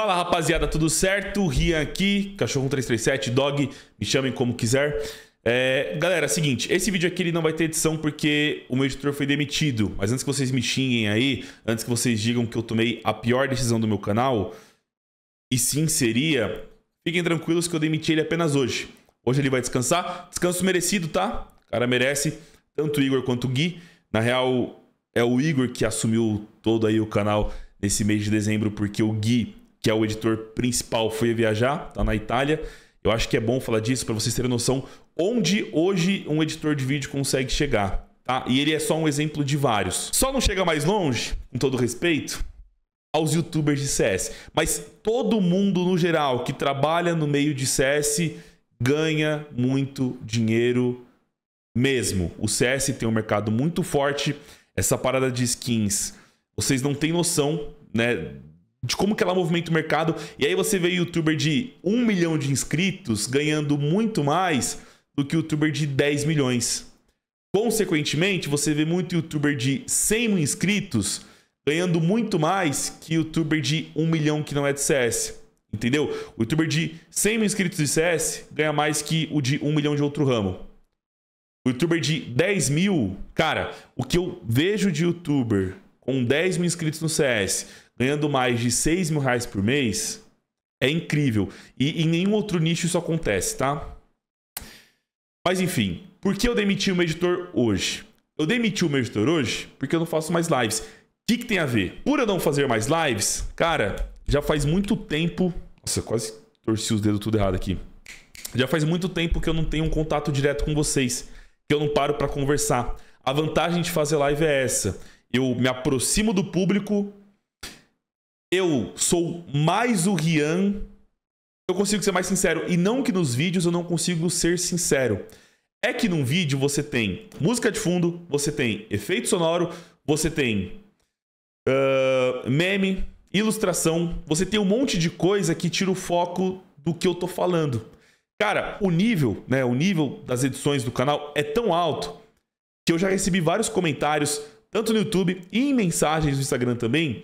Fala rapaziada, tudo certo? Rian aqui, cachorro 337 dog, me chamem como quiser. É, galera, é seguinte, esse vídeo aqui ele não vai ter edição porque o meu editor foi demitido. Mas antes que vocês me xinguem aí, antes que vocês digam que eu tomei a pior decisão do meu canal, e sim seria, fiquem tranquilos que eu demiti ele apenas hoje. Hoje ele vai descansar, descanso merecido, tá? O cara merece, tanto o Igor quanto o Gui. Na real, é o Igor que assumiu todo aí o canal nesse mês de dezembro, porque o Gui que é o editor principal, foi viajar, tá na Itália. Eu acho que é bom falar disso para vocês terem noção onde hoje um editor de vídeo consegue chegar, tá? E ele é só um exemplo de vários. Só não chega mais longe, com todo respeito, aos youtubers de CS, mas todo mundo no geral que trabalha no meio de CS ganha muito dinheiro mesmo. O CS tem um mercado muito forte, essa parada de skins, vocês não têm noção, né, de como que ela movimenta o mercado. E aí você vê youtuber de 1 milhão de inscritos ganhando muito mais do que youtuber de 10 milhões. Consequentemente, você vê muito youtuber de 100 mil inscritos ganhando muito mais que youtuber de 1 milhão que não é de CS. Entendeu? O youtuber de 100 mil inscritos de CS ganha mais que o de 1 milhão de outro ramo. O youtuber de 10 mil, cara, o que eu vejo de youtuber com 10 mil inscritos no CS ganhando mais de 6 mil reais por mês é incrível. E em nenhum outro nicho isso acontece, tá? Mas enfim, por que eu demiti o meu editor hoje? Eu demiti o meu editor hoje porque eu não faço mais lives. O que, que tem a ver? Por eu não fazer mais lives, cara, já faz muito tempo. Nossa, quase torci os dedos tudo errado aqui. Já faz muito tempo que eu não tenho um contato direto com vocês, que eu não paro para conversar. A vantagem de fazer live é essa. Eu me aproximo do público eu sou mais o Rian. Eu consigo ser mais sincero. E não que nos vídeos eu não consigo ser sincero. É que num vídeo você tem música de fundo, você tem efeito sonoro, você tem uh, meme, ilustração, você tem um monte de coisa que tira o foco do que eu tô falando. Cara, o nível, né? O nível das edições do canal é tão alto que eu já recebi vários comentários, tanto no YouTube e em mensagens do Instagram também,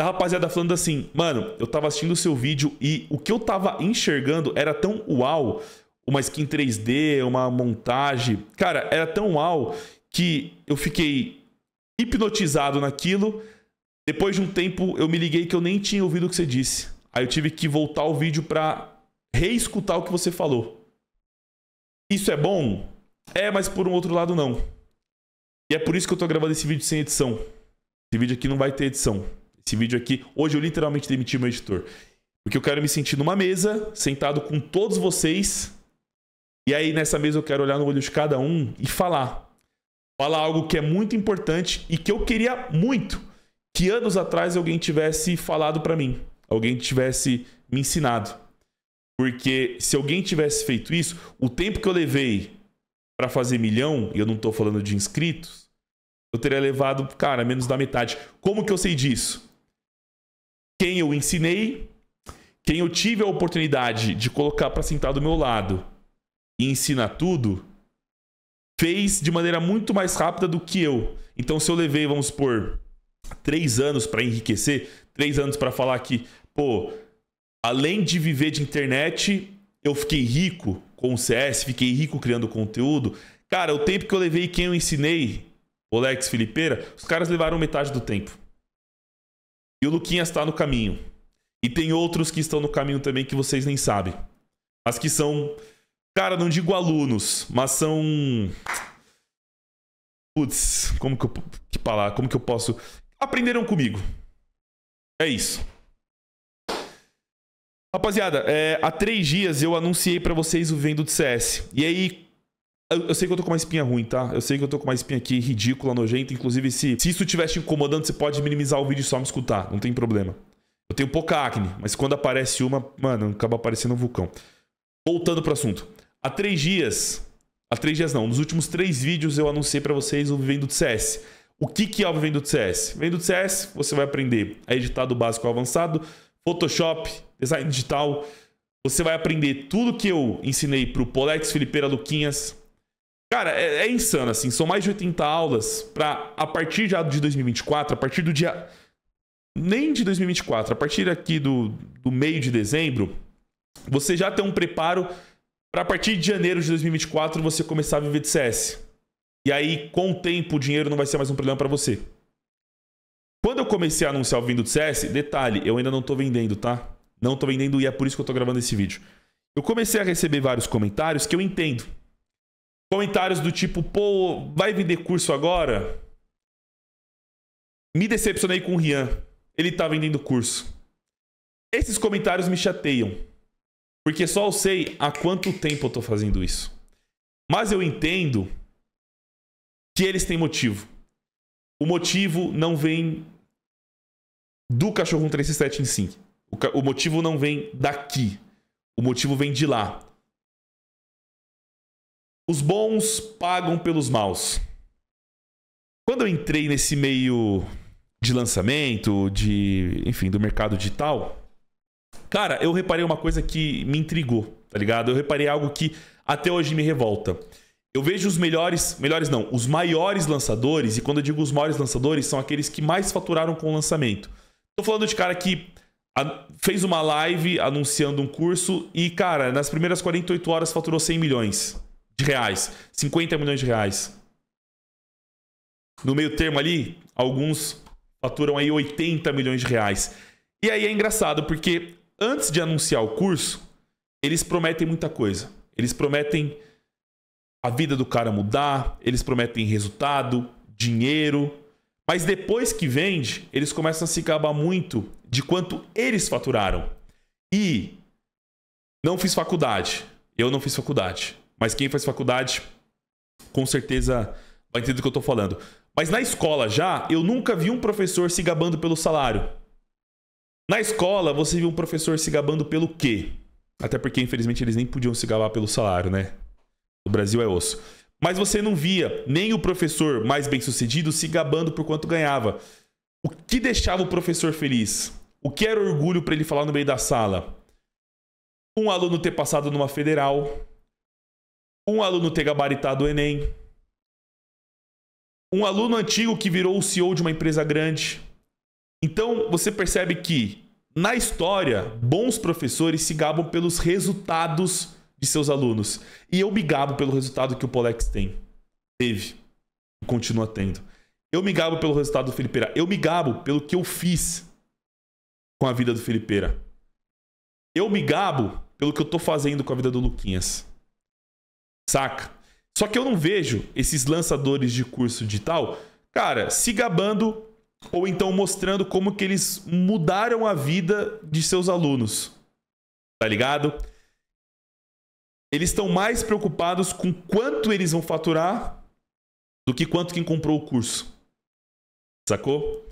da rapaziada falando assim, mano, eu tava assistindo o seu vídeo e o que eu tava enxergando era tão uau, uma skin 3D, uma montagem, cara, era tão uau que eu fiquei hipnotizado naquilo. Depois de um tempo, eu me liguei que eu nem tinha ouvido o que você disse. Aí eu tive que voltar o vídeo pra reescutar o que você falou. Isso é bom? É, mas por um outro lado, não. E é por isso que eu tô gravando esse vídeo sem edição. Esse vídeo aqui não vai ter edição esse vídeo aqui. Hoje eu literalmente demiti meu editor. Porque eu quero me sentir numa mesa, sentado com todos vocês. E aí nessa mesa eu quero olhar no olho de cada um e falar. Falar algo que é muito importante e que eu queria muito que anos atrás alguém tivesse falado para mim, alguém tivesse me ensinado. Porque se alguém tivesse feito isso, o tempo que eu levei para fazer milhão, e eu não tô falando de inscritos, eu teria levado, cara, menos da metade. Como que eu sei disso? quem eu ensinei, quem eu tive a oportunidade de colocar para sentar do meu lado e ensinar tudo, fez de maneira muito mais rápida do que eu. Então, se eu levei, vamos supor, três anos para enriquecer, três anos para falar que, pô, além de viver de internet, eu fiquei rico com o CS, fiquei rico criando conteúdo. Cara, o tempo que eu levei e quem eu ensinei, Olex Felipeira, os caras levaram metade do tempo. E o Luquinhas está no caminho. E tem outros que estão no caminho também que vocês nem sabem. Mas que são, cara, não digo alunos, mas são. Putz, como que eu. Que falar? como que eu posso. Aprenderam comigo. É isso. Rapaziada, é, há três dias eu anunciei para vocês o vendo do CS. E aí, eu, eu, sei que eu tô com uma espinha ruim, tá? Eu sei que eu tô com uma espinha aqui ridícula, nojenta. Inclusive, se, se isso estiver te incomodando, você pode minimizar o vídeo e só me escutar. Não tem problema. Eu tenho pouca acne, mas quando aparece uma, mano, acaba aparecendo um vulcão. Voltando pro assunto. Há três dias... Há três dias não. Nos últimos três vídeos eu anunciei para vocês o Vivendo do CS. O que, que é o Vivendo do CS? Vivendo do CS, você vai aprender a é editar do básico ao avançado, Photoshop, design digital... Você vai aprender tudo que eu ensinei pro Polex, Felipeira, Luquinhas, Cara, é, é, insano, assim. São mais de 80 aulas para a partir já de 2024, a partir do dia. Nem de 2024, a partir aqui do, do meio de dezembro, você já tem um preparo para a partir de janeiro de 2024 você começar a viver de CS. E aí, com o tempo, o dinheiro não vai ser mais um problema para você. Quando eu comecei a anunciar o vindo do CS, detalhe, eu ainda não tô vendendo, tá? Não tô vendendo e é por isso que eu tô gravando esse vídeo. Eu comecei a receber vários comentários que eu entendo. Comentários do tipo, pô, vai vender curso agora? Me decepcionei com o Rian. Ele tá vendendo curso. Esses comentários me chateiam. Porque só eu sei há quanto tempo eu tô fazendo isso. Mas eu entendo que eles têm motivo. O motivo não vem do cachorro 137 em si. O, motivo não vem daqui. O motivo vem de lá. Os bons pagam pelos maus. Quando eu entrei nesse meio de lançamento, de, enfim, do mercado digital, cara, eu reparei uma coisa que me intrigou, tá ligado? Eu reparei algo que até hoje me revolta. Eu vejo os melhores, melhores não, os maiores lançadores, e quando eu digo os maiores lançadores, são aqueles que mais faturaram com o lançamento. Tô falando de cara que fez uma live anunciando um curso e, cara, nas primeiras 48 horas faturou 100 milhões de reais, 50 milhões de reais. No meio termo ali, alguns faturam aí 80 milhões de reais. E aí é engraçado porque antes de anunciar o curso, eles prometem muita coisa. Eles prometem a vida do cara mudar, eles prometem resultado, dinheiro. Mas depois que vende, eles começam a se gabar muito de quanto eles faturaram. E não fiz faculdade. Eu não fiz faculdade. Mas quem faz faculdade, com certeza vai entender o que eu tô falando. Mas na escola já, eu nunca vi um professor se gabando pelo salário. Na escola, você viu um professor se gabando pelo quê? Até porque, infelizmente, eles nem podiam se gabar pelo salário, né? O Brasil é osso. Mas você não via nem o professor mais bem sucedido se gabando por quanto ganhava. O que deixava o professor feliz? O que era orgulho para ele falar no meio da sala? Um aluno ter passado numa federal, um aluno ter gabaritado o Enem, um aluno antigo que virou o CEO de uma empresa grande. Então, você percebe que, na história, bons professores se gabam pelos resultados de seus alunos. E eu me gabo pelo resultado que o Polex tem. Teve. E continua tendo. Eu me gabo pelo resultado do Felipeira. Eu me gabo pelo que eu fiz com a vida do Felipeira. Eu me gabo pelo que eu tô fazendo com a vida do Luquinhas saca? Só que eu não vejo esses lançadores de curso digital, cara, se gabando ou então mostrando como que eles mudaram a vida de seus alunos. Tá ligado? Eles estão mais preocupados com quanto eles vão faturar do que quanto quem comprou o curso. Sacou?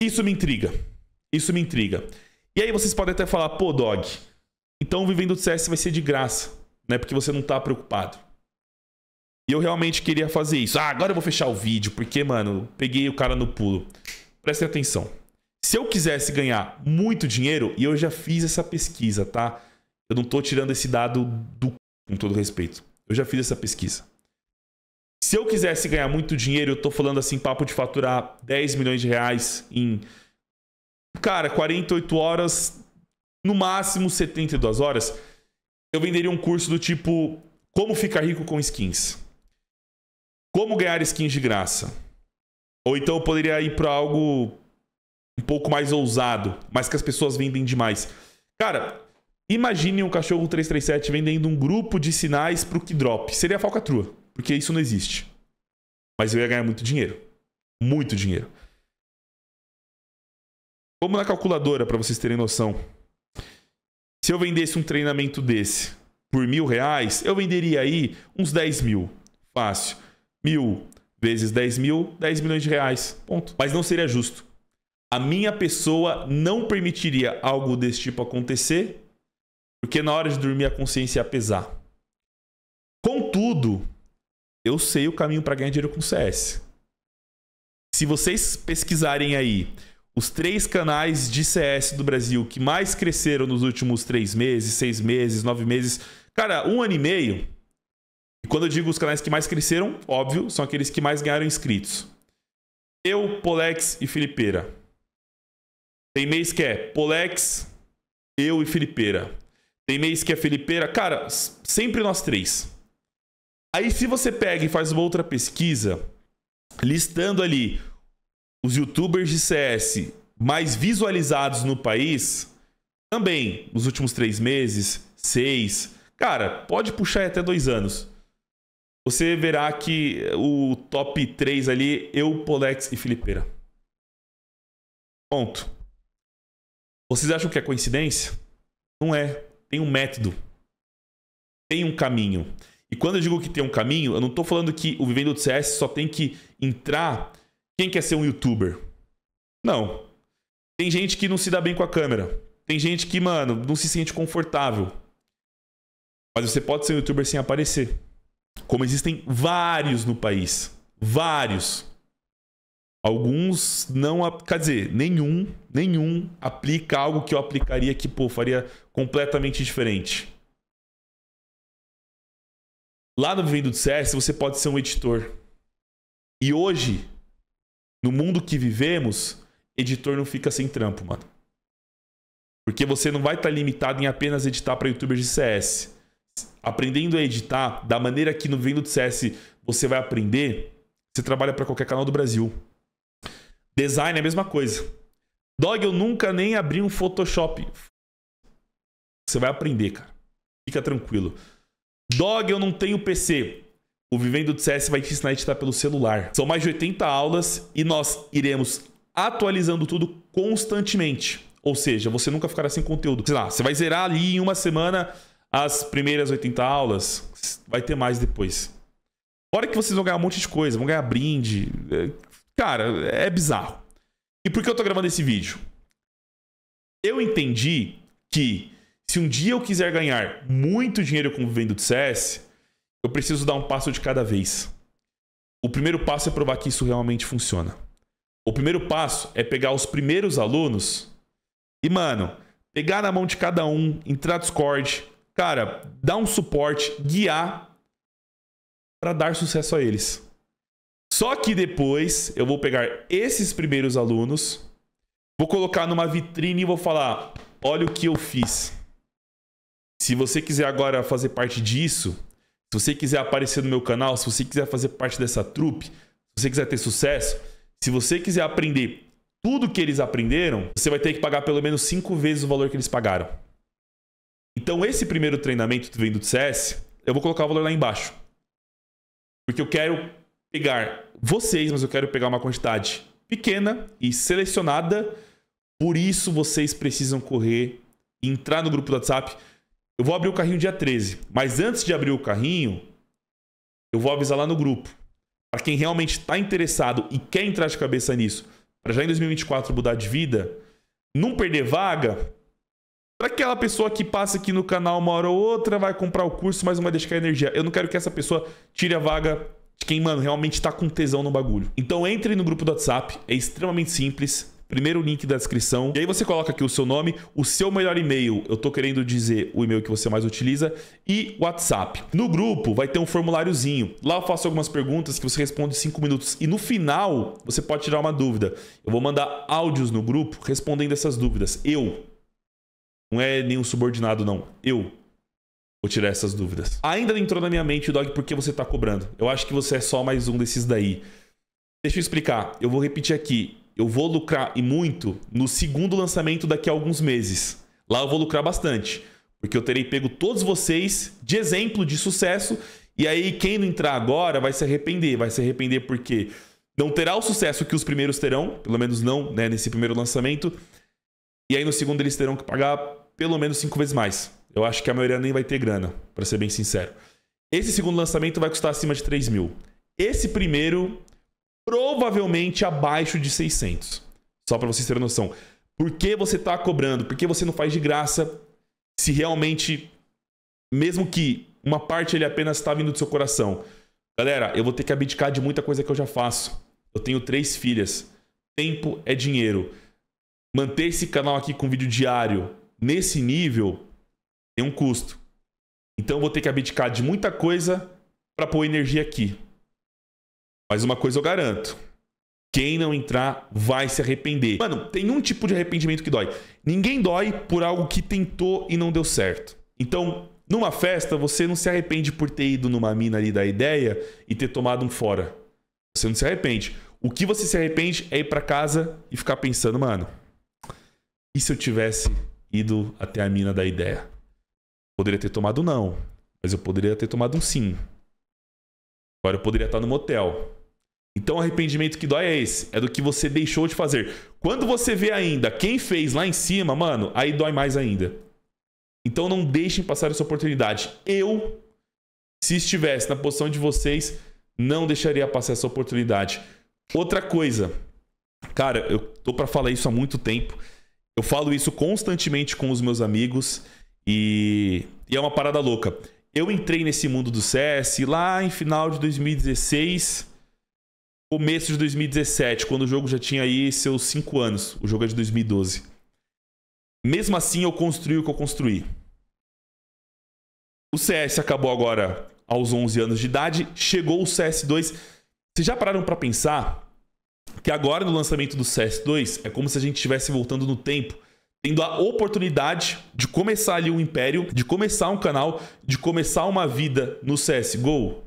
Isso me intriga. Isso me intriga. E aí vocês podem até falar, pô, dog, então vivendo do CS vai ser de graça. Não é porque você não tá preocupado. E eu realmente queria fazer isso. Ah, agora eu vou fechar o vídeo, porque, mano, peguei o cara no pulo. Prestem atenção. Se eu quisesse ganhar muito dinheiro, e eu já fiz essa pesquisa, tá? Eu não tô tirando esse dado do com todo respeito. Eu já fiz essa pesquisa. Se eu quisesse ganhar muito dinheiro, eu tô falando assim, papo de faturar 10 milhões de reais em. Cara, 48 horas, no máximo 72 horas eu venderia um curso do tipo Como ficar rico com skins. Como ganhar skins de graça. Ou então eu poderia ir para algo um pouco mais ousado, mas que as pessoas vendem demais. Cara, imagine um cachorro 337 vendendo um grupo de sinais pro que drop. Seria falcatrua, porque isso não existe. Mas eu ia ganhar muito dinheiro. Muito dinheiro. Como na calculadora, para vocês terem noção. Se eu vendesse um treinamento desse por mil reais, eu venderia aí uns 10 mil. Fácil. Mil vezes 10 mil, 10 milhões de reais. Ponto. Mas não seria justo. A minha pessoa não permitiria algo desse tipo acontecer, porque na hora de dormir a consciência ia pesar. Contudo, eu sei o caminho para ganhar dinheiro com CS. Se vocês pesquisarem aí os três canais de CS do Brasil que mais cresceram nos últimos três meses, seis meses, nove meses, cara, um ano e meio. E quando eu digo os canais que mais cresceram, óbvio, são aqueles que mais ganharam inscritos. Eu, Polex e Filipeira. Tem mês que é Polex, eu e Filipeira. Tem mês que é Filipeira. Cara, sempre nós três. Aí se você pega e faz uma outra pesquisa, listando ali os youtubers de CS mais visualizados no país, também nos últimos três meses, seis, cara, pode puxar até dois anos. Você verá que o top 3 ali, eu, Polex e Felipeira. Ponto. Vocês acham que é coincidência? Não é. Tem um método. Tem um caminho. E quando eu digo que tem um caminho, eu não estou falando que o Vivendo do CS só tem que entrar quem quer ser um youtuber? Não. Tem gente que não se dá bem com a câmera. Tem gente que, mano, não se sente confortável. Mas você pode ser um youtuber sem aparecer. Como existem vários no país. Vários. Alguns não. Quer dizer, nenhum, nenhum aplica algo que eu aplicaria que, pô, faria completamente diferente. Lá no Vivendo do CS, você pode ser um editor. E hoje, no mundo que vivemos, editor não fica sem trampo, mano. Porque você não vai estar tá limitado em apenas editar para youtubers de CS. Aprendendo a editar da maneira que no Vendo de CS você vai aprender, você trabalha para qualquer canal do Brasil. Design é a mesma coisa. Dog, eu nunca nem abri um Photoshop. Você vai aprender, cara. Fica tranquilo. Dog, eu não tenho PC. O Vivendo do CS vai te ensinar a editar pelo celular. São mais de 80 aulas e nós iremos atualizando tudo constantemente. Ou seja, você nunca ficará sem conteúdo. Sei lá, você vai zerar ali em uma semana as primeiras 80 aulas, vai ter mais depois. Fora que vocês vão ganhar um monte de coisa, vão ganhar brinde. É, cara, é bizarro. E por que eu tô gravando esse vídeo? Eu entendi que se um dia eu quiser ganhar muito dinheiro com o vivendo do CS, eu preciso dar um passo de cada vez. O primeiro passo é provar que isso realmente funciona. O primeiro passo é pegar os primeiros alunos e, mano, pegar na mão de cada um, entrar no Discord, cara, dar um suporte, guiar para dar sucesso a eles. Só que depois eu vou pegar esses primeiros alunos, vou colocar numa vitrine e vou falar: olha o que eu fiz. Se você quiser agora fazer parte disso, se você quiser aparecer no meu canal, se você quiser fazer parte dessa trupe, se você quiser ter sucesso, se você quiser aprender tudo que eles aprenderam, você vai ter que pagar pelo menos cinco vezes o valor que eles pagaram. Então, esse primeiro treinamento que vem do CS, eu vou colocar o valor lá embaixo. Porque eu quero pegar vocês, mas eu quero pegar uma quantidade pequena e selecionada. Por isso, vocês precisam correr, entrar no grupo do WhatsApp eu vou abrir o carrinho dia 13. Mas antes de abrir o carrinho, eu vou avisar lá no grupo. Para quem realmente está interessado e quer entrar de cabeça nisso, para já em 2024 mudar de vida, não perder vaga. Para aquela pessoa que passa aqui no canal uma hora ou outra, vai comprar o curso, mas não vai deixar a energia. Eu não quero que essa pessoa tire a vaga de quem, mano, realmente está com tesão no bagulho. Então entre no grupo do WhatsApp, é extremamente simples primeiro link da descrição. E aí você coloca aqui o seu nome, o seu melhor e-mail, eu tô querendo dizer o e-mail que você mais utiliza, e WhatsApp. No grupo vai ter um formuláriozinho. Lá eu faço algumas perguntas que você responde em 5 minutos. E no final você pode tirar uma dúvida. Eu vou mandar áudios no grupo respondendo essas dúvidas. Eu. Não é nenhum subordinado, não. Eu. Vou tirar essas dúvidas. Ainda não entrou na minha mente, Dog, por que você tá cobrando. Eu acho que você é só mais um desses daí. Deixa eu explicar. Eu vou repetir aqui eu vou lucrar e muito no segundo lançamento daqui a alguns meses. Lá eu vou lucrar bastante, porque eu terei pego todos vocês de exemplo de sucesso. E aí, quem não entrar agora vai se arrepender. Vai se arrepender porque não terá o sucesso que os primeiros terão, pelo menos não né, nesse primeiro lançamento. E aí, no segundo, eles terão que pagar pelo menos cinco vezes mais. Eu acho que a maioria nem vai ter grana, para ser bem sincero. Esse segundo lançamento vai custar acima de 3 mil. Esse primeiro provavelmente abaixo de 600. Só para vocês terem noção. Por que você está cobrando? Por que você não faz de graça? Se realmente, mesmo que uma parte ele apenas está vindo do seu coração. Galera, eu vou ter que abdicar de muita coisa que eu já faço. Eu tenho três filhas. Tempo é dinheiro. Manter esse canal aqui com vídeo diário nesse nível tem um custo. Então eu vou ter que abdicar de muita coisa para pôr energia aqui. Mas uma coisa eu garanto. Quem não entrar vai se arrepender. Mano, tem um tipo de arrependimento que dói. Ninguém dói por algo que tentou e não deu certo. Então, numa festa, você não se arrepende por ter ido numa mina ali da ideia e ter tomado um fora. Você não se arrepende. O que você se arrepende é ir para casa e ficar pensando, mano, e se eu tivesse ido até a mina da ideia? Poderia ter tomado um não, mas eu poderia ter tomado um sim. Agora eu poderia estar no motel. Então o arrependimento que dói é esse, é do que você deixou de fazer. Quando você vê ainda quem fez lá em cima, mano, aí dói mais ainda. Então não deixem passar essa oportunidade. Eu, se estivesse na posição de vocês, não deixaria passar essa oportunidade. Outra coisa, cara, eu tô para falar isso há muito tempo. Eu falo isso constantemente com os meus amigos e, e é uma parada louca eu entrei nesse mundo do CS lá em final de 2016, começo de 2017, quando o jogo já tinha aí seus 5 anos. O jogo é de 2012. Mesmo assim, eu construí o que eu construí. O CS acabou agora aos 11 anos de idade, chegou o CS2. Vocês já pararam para pensar que agora no lançamento do CS2 é como se a gente estivesse voltando no tempo tendo a oportunidade de começar ali um império, de começar um canal, de começar uma vida no CSGO,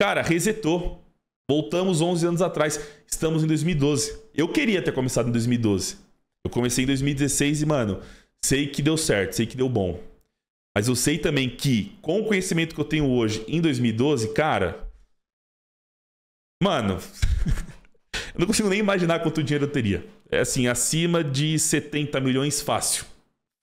cara, resetou. Voltamos 11 anos atrás, estamos em 2012. Eu queria ter começado em 2012. Eu comecei em 2016 e, mano, sei que deu certo, sei que deu bom. Mas eu sei também que, com o conhecimento que eu tenho hoje em 2012, cara. Mano. Eu não consigo nem imaginar quanto dinheiro eu teria. É assim, acima de 70 milhões fácil.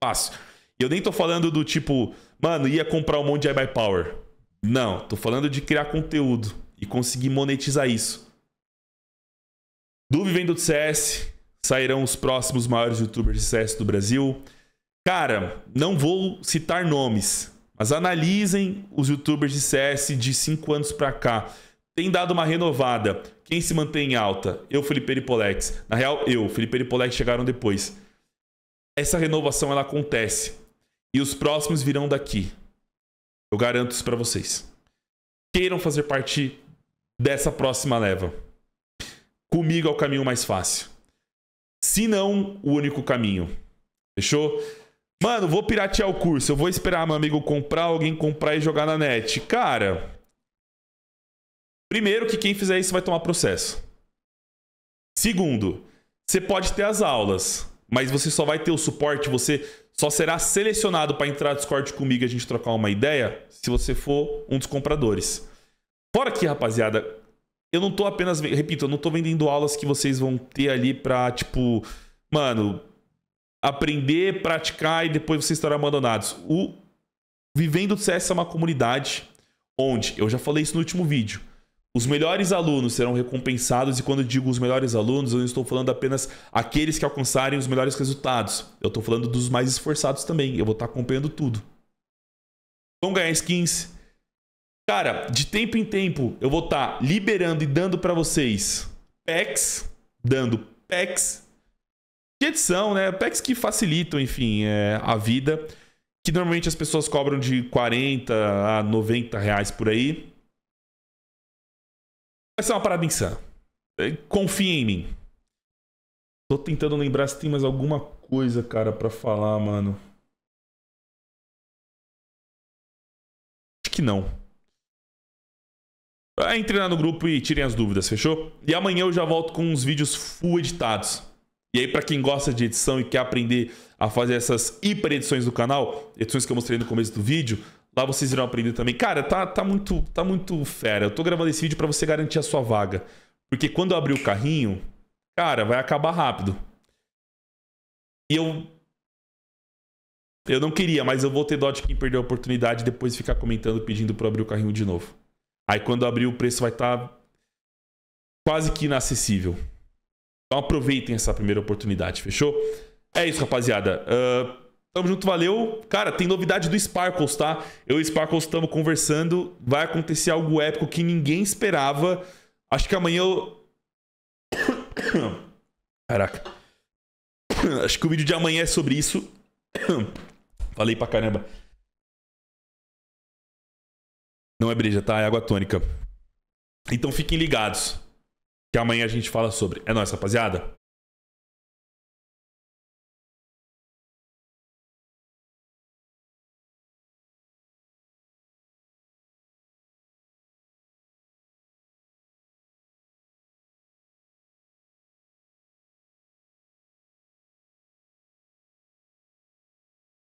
Fácil. E eu nem tô falando do tipo, mano, ia comprar um monte de iBuyPower. Não, tô falando de criar conteúdo e conseguir monetizar isso. Do Vivendo do CS, sairão os próximos maiores youtubers de CS do Brasil. Cara, não vou citar nomes, mas analisem os youtubers de CS de 5 anos pra cá tem dado uma renovada. Quem se mantém em alta? Eu, Felipe Eripolex. Na real, eu, Felipe Eripolex chegaram depois. Essa renovação ela acontece. E os próximos virão daqui. Eu garanto isso para vocês. Queiram fazer parte dessa próxima leva. Comigo é o caminho mais fácil. Se não, o único caminho. Fechou? Mano, vou piratear o curso. Eu vou esperar meu amigo comprar, alguém comprar e jogar na net. Cara, Primeiro, que quem fizer isso vai tomar processo. Segundo, você pode ter as aulas, mas você só vai ter o suporte, você só será selecionado para entrar no Discord comigo e a gente trocar uma ideia se você for um dos compradores. Fora que, rapaziada, eu não tô apenas, repito, eu não tô vendendo aulas que vocês vão ter ali pra, tipo, mano, aprender, praticar e depois vocês estarão abandonados. O Vivendo CS é uma comunidade onde, eu já falei isso no último vídeo, os melhores alunos serão recompensados, e quando digo os melhores alunos, eu não estou falando apenas aqueles que alcançarem os melhores resultados. Eu estou falando dos mais esforçados também. Eu vou estar acompanhando tudo. Vão ganhar skins. Cara, de tempo em tempo, eu vou estar liberando e dando para vocês packs, dando packs de edição, né? Packs que facilitam, enfim, é, a vida. Que normalmente as pessoas cobram de 40 a 90 reais por aí Vai ser uma parada insana. É, confia em mim. Tô tentando lembrar se tem mais alguma coisa, cara, para falar, mano. Acho que não. Entre lá no grupo e tirem as dúvidas, fechou? E amanhã eu já volto com uns vídeos full editados. E aí, para quem gosta de edição e quer aprender a fazer essas hiper edições do canal, edições que eu mostrei no começo do vídeo, Lá vocês irão aprender também. Cara, tá, tá, muito, tá muito fera. Eu tô gravando esse vídeo para você garantir a sua vaga. Porque quando eu abrir o carrinho, cara, vai acabar rápido. E eu. Eu não queria, mas eu vou ter dó de quem perdeu a oportunidade e depois ficar comentando, pedindo pra abrir o carrinho de novo. Aí quando abrir, o preço vai estar tá quase que inacessível. Então aproveitem essa primeira oportunidade, fechou? É isso, rapaziada. Uh, Tamo junto, valeu. Cara, tem novidade do Sparkles, tá? Eu e o Sparkles estamos conversando. Vai acontecer algo épico que ninguém esperava. Acho que amanhã eu. Caraca. Acho que o vídeo de amanhã é sobre isso. Falei pra caramba. Não é breja, tá? É água tônica. Então fiquem ligados. Que amanhã a gente fala sobre. É nóis, rapaziada.